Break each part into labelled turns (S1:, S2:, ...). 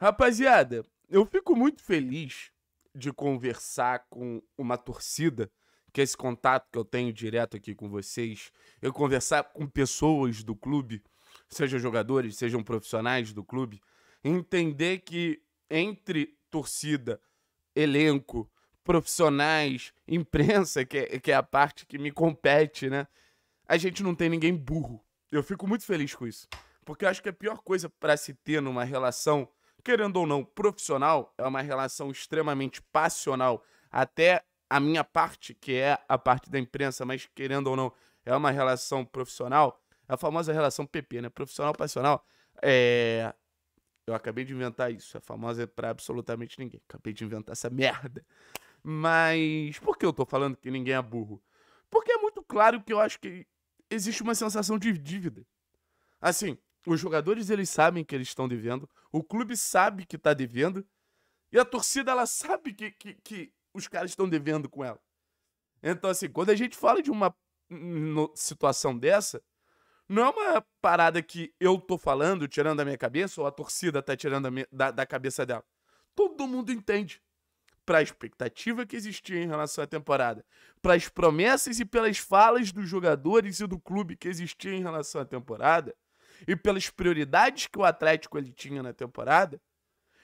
S1: Rapaziada, eu fico muito feliz de conversar com uma torcida, que é esse contato que eu tenho direto aqui com vocês. Eu conversar com pessoas do clube, sejam jogadores, sejam profissionais do clube, entender que entre torcida, elenco, profissionais, imprensa, que é, que é a parte que me compete, né? A gente não tem ninguém burro. Eu fico muito feliz com isso. Porque eu acho que a pior coisa para se ter numa relação querendo ou não, profissional é uma relação extremamente passional, até a minha parte, que é a parte da imprensa, mas querendo ou não, é uma relação profissional, a famosa relação PP, né? Profissional passional. É... Eu acabei de inventar isso, é famosa para absolutamente ninguém. Acabei de inventar essa merda. Mas por que eu tô falando que ninguém é burro? Porque é muito claro que eu acho que existe uma sensação de dívida. Assim, os jogadores eles sabem que eles estão devendo, o clube sabe que está devendo e a torcida ela sabe que, que, que os caras estão devendo com ela. Então assim, quando a gente fala de uma situação dessa, não é uma parada que eu tô falando, tirando da minha cabeça, ou a torcida tá tirando da, da, da cabeça dela. Todo mundo entende. Para a expectativa que existia em relação à temporada, para as promessas e pelas falas dos jogadores e do clube que existia em relação à temporada, e pelas prioridades que o Atlético ele tinha na temporada,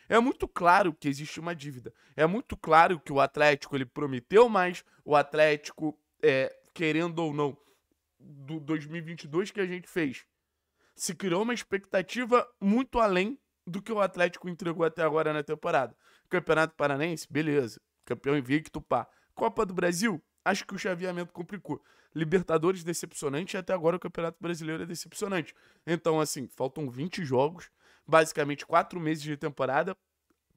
S1: é muito claro que existe uma dívida. É muito claro que o Atlético ele prometeu mais, o Atlético, é, querendo ou não, do 2022 que a gente fez, se criou uma expectativa muito além do que o Atlético entregou até agora na temporada. Campeonato Paranense, beleza. Campeão invicto, pá. Copa do Brasil, acho que o chaveamento complicou. Libertadores decepcionante e até agora o Campeonato Brasileiro é decepcionante. Então, assim, faltam 20 jogos, basicamente 4 meses de temporada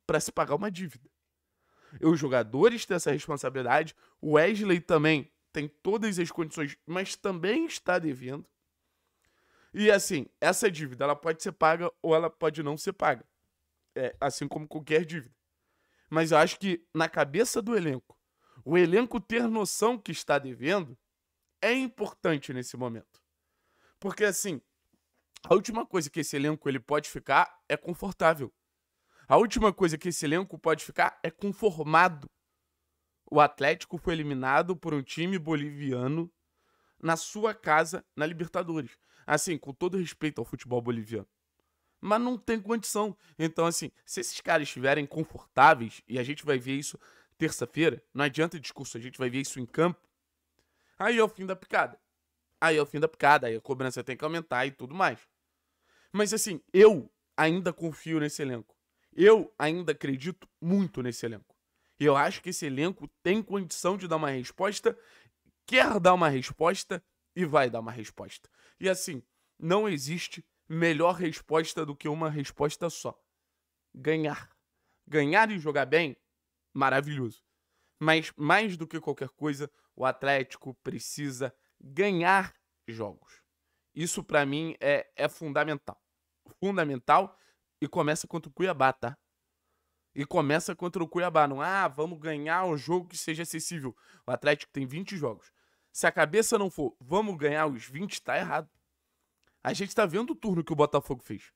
S1: para se pagar uma dívida. E os jogadores têm essa responsabilidade, o Wesley também tem todas as condições, mas também está devendo. E assim, essa dívida ela pode ser paga ou ela pode não ser paga. É, assim como qualquer dívida. Mas eu acho que na cabeça do elenco o elenco ter noção que está devendo é importante nesse momento. Porque assim, a última coisa que esse elenco ele pode ficar é confortável. A última coisa que esse elenco pode ficar é conformado. O Atlético foi eliminado por um time boliviano na sua casa na Libertadores. Assim, com todo respeito ao futebol boliviano. Mas não tem condição. Então, assim, se esses caras estiverem confortáveis, e a gente vai ver isso terça-feira, não adianta discurso, a gente vai ver isso em campo. Aí é o fim da picada. Aí é o fim da picada, aí a cobrança tem que aumentar e tudo mais. Mas assim, eu ainda confio nesse elenco. Eu ainda acredito muito nesse elenco. E eu acho que esse elenco tem condição de dar uma resposta, quer dar uma resposta e vai dar uma resposta. E assim, não existe melhor resposta do que uma resposta só: ganhar. Ganhar e jogar bem maravilhoso. Mas mais do que qualquer coisa, o Atlético precisa ganhar jogos. Isso para mim é, é fundamental. Fundamental e começa contra o Cuiabá, tá? E começa contra o Cuiabá. Não, ah, vamos ganhar um jogo que seja acessível. O Atlético tem 20 jogos. Se a cabeça não for, vamos ganhar os 20, tá errado. A gente tá vendo o turno que o Botafogo fez.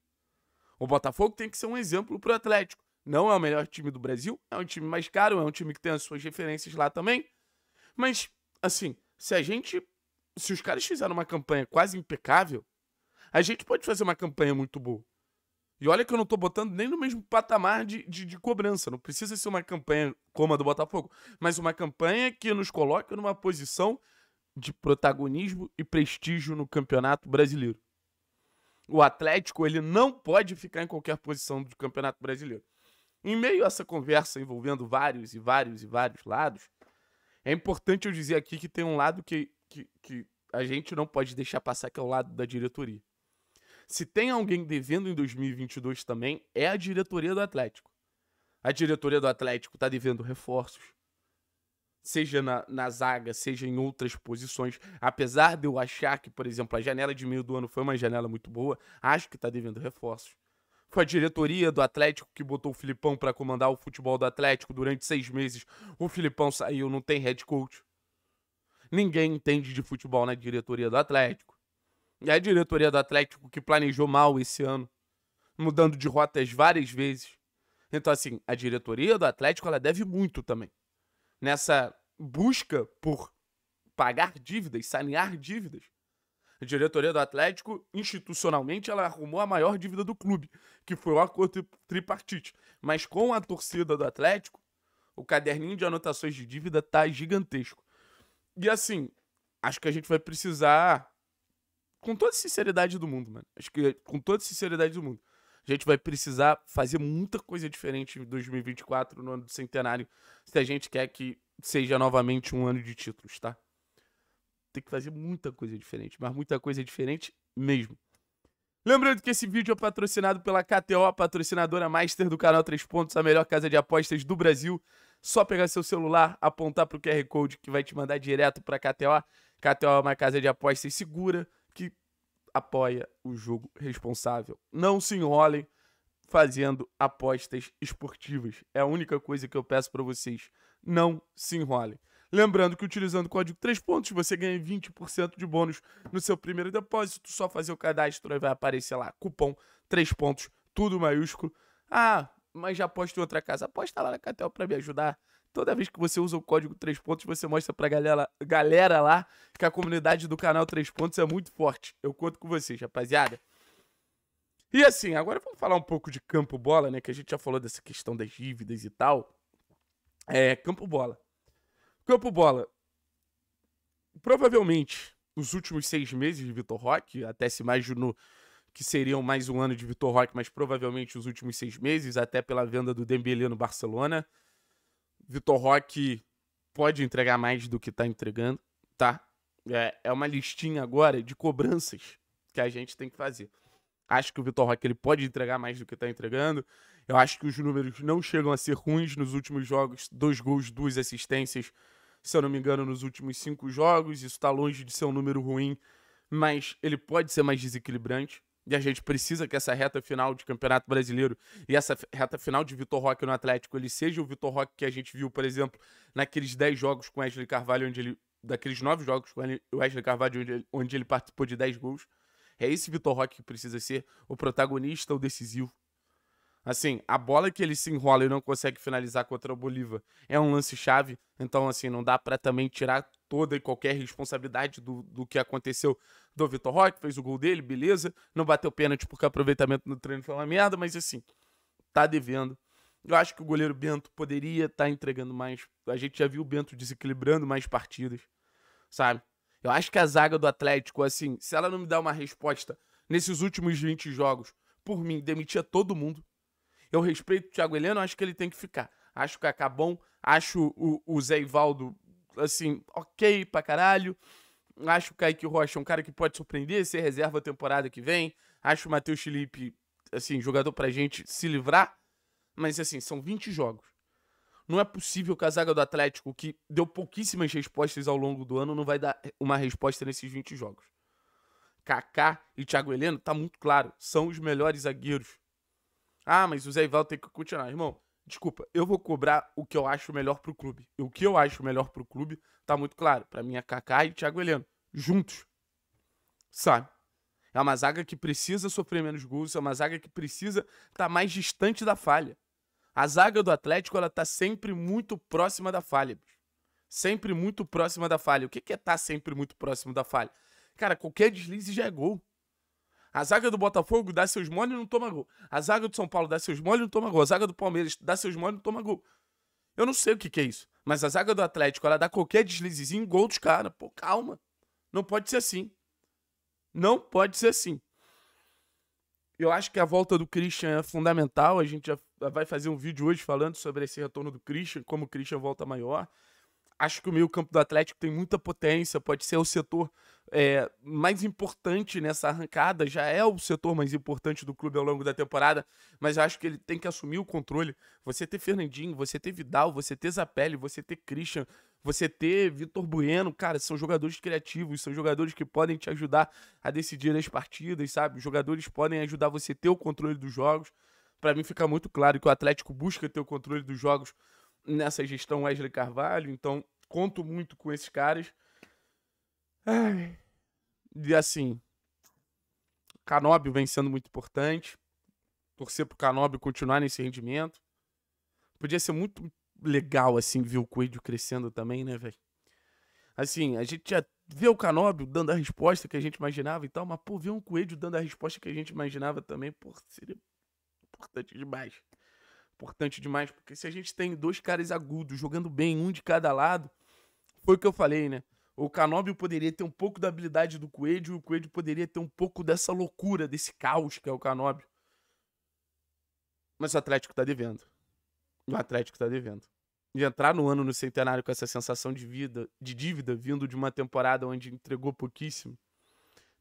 S1: O Botafogo tem que ser um exemplo pro Atlético. Não é o melhor time do Brasil, é um time mais caro, é um time que tem as suas referências lá também. Mas, assim, se a gente. Se os caras fizeram uma campanha quase impecável, a gente pode fazer uma campanha muito boa. E olha que eu não tô botando nem no mesmo patamar de, de, de, cobrança. Não precisa ser uma campanha como a do Botafogo, mas uma campanha que nos coloque numa posição de protagonismo e prestígio no campeonato brasileiro. O Atlético, ele não pode ficar em qualquer posição do campeonato brasileiro. Em meio a essa conversa envolvendo vários e vários e vários lados, é importante eu dizer aqui que tem um lado que, que, que a gente não pode deixar passar, que é o lado da diretoria. Se tem alguém devendo em 2022 também, é a diretoria do Atlético. A diretoria do Atlético está devendo reforços, seja na, na zaga, seja em outras posições. Apesar de eu achar que, por exemplo, a janela de meio do ano foi uma janela muito boa, acho que está devendo reforços. Foi a diretoria do Atlético que botou o Filipão para comandar o futebol do Atlético durante seis meses. O Filipão saiu, não tem head coach. Ninguém entende de futebol na diretoria do Atlético. E a diretoria do Atlético que planejou mal esse ano, mudando de rotas várias vezes. Então, assim, a diretoria do Atlético ela deve muito também. Nessa busca por pagar dívidas, sanear dívidas. A diretoria do Atlético, institucionalmente, ela arrumou a maior dívida do clube, que foi o acordo tripartite. Mas com a torcida do Atlético, o caderninho de anotações de dívida tá gigantesco. E assim, acho que a gente vai precisar, com toda a sinceridade do mundo, mano. Acho que com toda a sinceridade do mundo. A gente vai precisar fazer muita coisa diferente em 2024, no ano do centenário, se a gente quer que seja novamente um ano de títulos, tá? tem que fazer muita coisa diferente, mas muita coisa diferente mesmo. Lembrando que esse vídeo é patrocinado pela KTO, a patrocinadora master do canal 3 Pontos, a melhor casa de apostas do Brasil. Só pegar seu celular, apontar para o QR Code que vai te mandar direto para a KTO. KTO é uma casa de apostas segura que apoia o jogo responsável. Não se enrolem fazendo apostas esportivas. É a única coisa que eu peço para vocês. Não se enrolem. Lembrando que utilizando o código 3 pontos, você ganha 20% de bônus no seu primeiro depósito. Só fazer o cadastro e vai aparecer lá, cupom 3 pontos, tudo maiúsculo. Ah, mas já aposto em outra casa. Aposta lá na Catel para me ajudar. Toda vez que você usa o código 3 pontos, você mostra pra galera, galera lá que a comunidade do canal 3 pontos é muito forte. Eu conto com vocês, rapaziada. E assim, agora vamos falar um pouco de campo bola, né? Que a gente já falou dessa questão das dívidas e tal. É, campo bola. Campo bola. Provavelmente, os últimos seis meses de Vitor Roque, até se imaginou que seriam mais um ano de Vitor Roque, mas provavelmente os últimos seis meses, até pela venda do Dembélé no Barcelona. Vitor Roque pode entregar mais do que está entregando, tá? É, é uma listinha agora de cobranças que a gente tem que fazer. Acho que o Vitor Roque ele pode entregar mais do que está entregando. Eu acho que os números não chegam a ser ruins nos últimos jogos. Dois gols, duas assistências, se eu não me engano, nos últimos cinco jogos. Isso está longe de ser um número ruim, mas ele pode ser mais desequilibrante. E a gente precisa que essa reta final de Campeonato Brasileiro e essa reta final de Vitor Roque no Atlético, ele seja o Vitor Roque que a gente viu, por exemplo, naqueles dez jogos com Wesley Carvalho, onde ele. Daqueles nove jogos com Wesley Carvalho, onde ele, onde ele participou de 10 gols. É esse Vitor Roque que precisa ser o protagonista, o decisivo. Assim, a bola que ele se enrola e não consegue finalizar contra o Bolívar é um lance chave. Então, assim, não dá para também tirar toda e qualquer responsabilidade do, do que aconteceu do Vitor Roque. Fez o gol dele, beleza. Não bateu pênalti porque o aproveitamento no treino foi uma merda, mas assim, tá devendo. Eu acho que o goleiro Bento poderia estar tá entregando mais. A gente já viu o Bento desequilibrando mais partidas, sabe? Eu acho que a zaga do Atlético, assim, se ela não me dá uma resposta nesses últimos 20 jogos, por mim, demitia todo mundo. Eu respeito o Thiago Heleno, acho que ele tem que ficar. Acho que é bom, acho o, o Zé Ivaldo, assim, ok pra caralho. Acho o Kaique Rocha um cara que pode surpreender, ser reserva a temporada que vem. Acho o Matheus Felipe, assim, jogador pra gente se livrar. Mas, assim, são 20 jogos. Não é possível que a zaga do Atlético, que deu pouquíssimas respostas ao longo do ano, não vai dar uma resposta nesses 20 jogos. Kaká e Thiago Heleno, tá muito claro, são os melhores zagueiros. Ah, mas o Zé Ivaldo tem que continuar. Irmão, desculpa, eu vou cobrar o que eu acho melhor pro clube. E o que eu acho melhor pro clube tá muito claro. Para mim é Kaká e Thiago Heleno, juntos. Sabe? É uma zaga que precisa sofrer menos gols, é uma zaga que precisa estar tá mais distante da falha. A zaga do Atlético, ela tá sempre muito próxima da falha. Sempre muito próxima da falha. O que é tá sempre muito próximo da falha? Cara, qualquer deslize já é gol. A zaga do Botafogo dá seus mole e não toma gol. A zaga do São Paulo dá seus mole e não toma gol. A zaga do Palmeiras dá seus mole e não toma gol. Eu não sei o que, que é isso. Mas a zaga do Atlético, ela dá qualquer deslizezinho, gol dos caras. Pô, calma. Não pode ser assim. Não pode ser assim. Eu acho que a volta do Christian é fundamental. A gente já vai fazer um vídeo hoje falando sobre esse retorno do Christian, como o Christian volta maior acho que o meio campo do Atlético tem muita potência, pode ser o setor é, mais importante nessa arrancada, já é o setor mais importante do clube ao longo da temporada, mas eu acho que ele tem que assumir o controle. Você ter Fernandinho, você ter Vidal, você ter Zapelli, você ter Christian, você ter Vitor Bueno, cara, são jogadores criativos, são jogadores que podem te ajudar a decidir as partidas, sabe? Os jogadores podem ajudar você a ter o controle dos jogos. Para mim fica muito claro que o Atlético busca ter o controle dos jogos nessa gestão Wesley Carvalho, então conto muito com esses caras. Ai. E assim, Canóbio vem sendo muito importante. Torcer pro Canóbio continuar nesse rendimento. Podia ser muito legal, assim, ver o Coelho crescendo também, né, velho? Assim, a gente já vê o Canóbio dando a resposta que a gente imaginava e tal, mas, pô, ver um Coelho dando a resposta que a gente imaginava também, pô, seria importante demais importante demais, porque se a gente tem dois caras agudos jogando bem, um de cada lado, foi o que eu falei, né? O Canóbio poderia ter um pouco da habilidade do Coelho, e o Coelho poderia ter um pouco dessa loucura, desse caos que é o Canóbio. Mas o Atlético tá devendo. O Atlético tá devendo. E entrar no ano no centenário com essa sensação de vida, de dívida, vindo de uma temporada onde entregou pouquíssimo,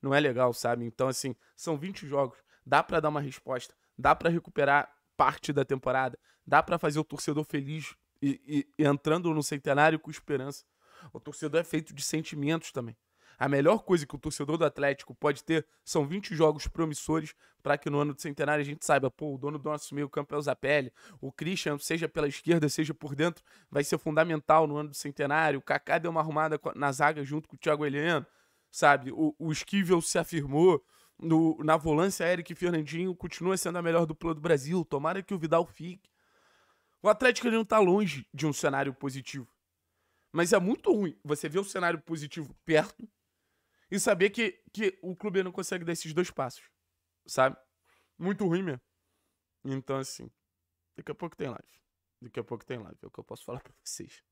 S1: não é legal, sabe? Então, assim, são 20 jogos. Dá para dar uma resposta. Dá para recuperar parte da temporada. Dá para fazer o torcedor feliz e, e, entrando no centenário com esperança. O torcedor é feito de sentimentos também. A melhor coisa que o torcedor do Atlético pode ter são 20 jogos promissores para que no ano do centenário a gente saiba, pô, o dono do nosso meio-campo é o Zapelli, o Christian, seja pela esquerda, seja por dentro, vai ser fundamental no ano do centenário. O Kaká deu uma arrumada na zaga junto com o Thiago Heleno, sabe? O, o Esquivel se afirmou, no, na volância, Eric Fernandinho continua sendo a melhor dupla do Brasil. Tomara que o Vidal fique. O Atlético ele não está longe de um cenário positivo. Mas é muito ruim você ver o cenário positivo perto e saber que, que o clube não consegue dar esses dois passos. Sabe? Muito ruim mesmo. Então, assim, daqui a pouco tem live. Daqui a pouco tem live, é o que eu posso falar pra vocês.